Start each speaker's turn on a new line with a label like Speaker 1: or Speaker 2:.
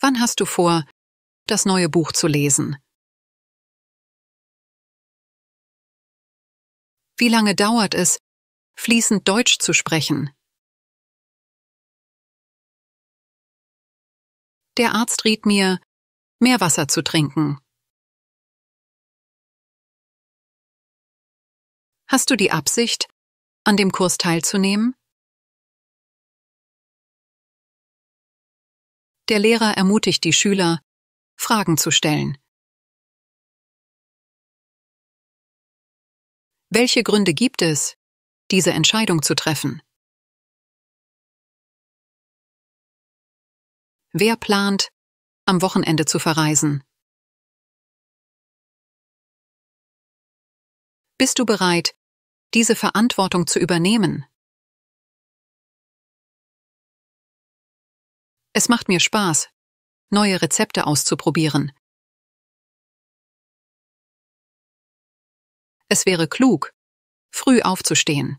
Speaker 1: Wann hast du vor, das neue Buch zu lesen? Wie lange dauert es, fließend Deutsch zu sprechen? Der Arzt riet mir, mehr Wasser zu trinken. Hast du die Absicht, an dem Kurs teilzunehmen? Der Lehrer ermutigt die Schüler, Fragen zu stellen. Welche Gründe gibt es, diese Entscheidung zu treffen? Wer plant, am Wochenende zu verreisen? Bist du bereit, diese Verantwortung zu übernehmen? Es macht mir Spaß, neue Rezepte auszuprobieren. Es wäre klug, früh aufzustehen.